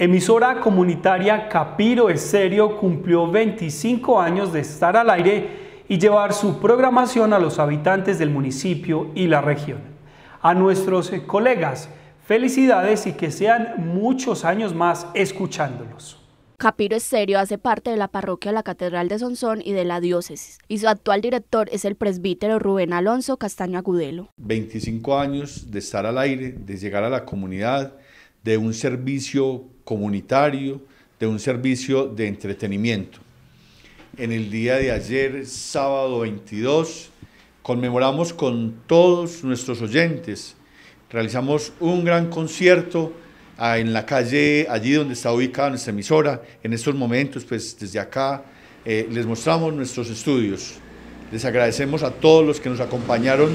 Emisora comunitaria Capiro Estéreo cumplió 25 años de estar al aire y llevar su programación a los habitantes del municipio y la región. A nuestros eh, colegas, felicidades y que sean muchos años más escuchándolos. Capiro Estéreo hace parte de la parroquia de la Catedral de Sonsón y de la diócesis, y su actual director es el presbítero Rubén Alonso Castaño Agudelo. 25 años de estar al aire, de llegar a la comunidad, de un servicio comunitario, de un servicio de entretenimiento. En el día de ayer, sábado 22, conmemoramos con todos nuestros oyentes. Realizamos un gran concierto ah, en la calle, allí donde está ubicada nuestra emisora. En estos momentos, pues desde acá, eh, les mostramos nuestros estudios. Les agradecemos a todos los que nos acompañaron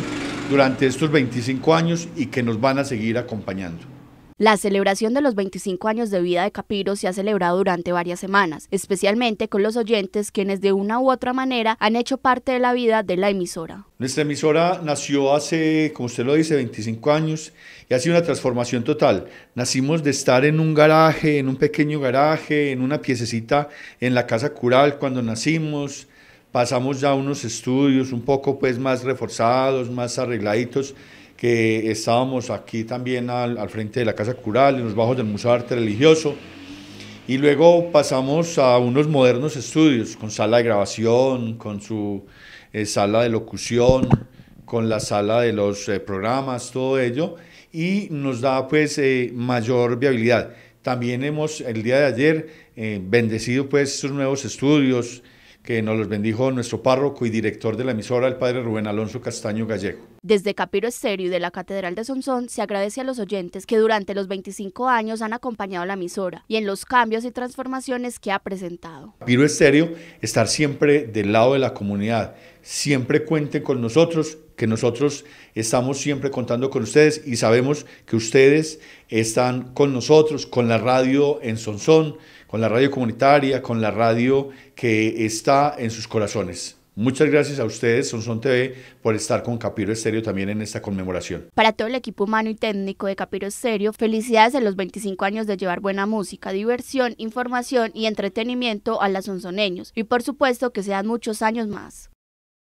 durante estos 25 años y que nos van a seguir acompañando. La celebración de los 25 años de vida de Capiro se ha celebrado durante varias semanas, especialmente con los oyentes quienes de una u otra manera han hecho parte de la vida de la emisora. Nuestra emisora nació hace, como usted lo dice, 25 años y ha sido una transformación total. Nacimos de estar en un garaje, en un pequeño garaje, en una piececita en la casa cural cuando nacimos. Pasamos ya unos estudios un poco pues más reforzados, más arregladitos que estábamos aquí también al, frente de la Casa Cural, en los bajos del Museo Arte Religioso. Y luego pasamos a unos modernos estudios, con sala de grabación, con su eh, sala de locución, con la sala de los eh, programas, todo ello, y nos da pues eh, mayor viabilidad. También hemos el día de ayer bendecido pues estos nuevos estudios, que nos los bendijo nuestro párroco y director de la emisora, el padre Rubén Alonso Castaño Gallego. Desde Capiro Estéreo y de la Catedral de Sonsón se agradece a los oyentes que durante los 25 años han acompañado la emisora y en los cambios y transformaciones que ha presentado. Capiro Estéreo, estar siempre del lado de la comunidad, siempre cuenten con nosotros, que nosotros estamos siempre contando con ustedes y sabemos que ustedes están con nosotros, con la radio en Sonsón, con la radio comunitaria, con la radio que está en sus corazones. Muchas gracias a ustedes, Sonson TV, por estar con Capiro Estéreo también en esta conmemoración. Para todo el equipo humano y técnico de Capiro Estéreo, felicidades en los 25 años de llevar buena música, diversión, información y entretenimiento a los sonsoneños. Y por supuesto que sean muchos años más.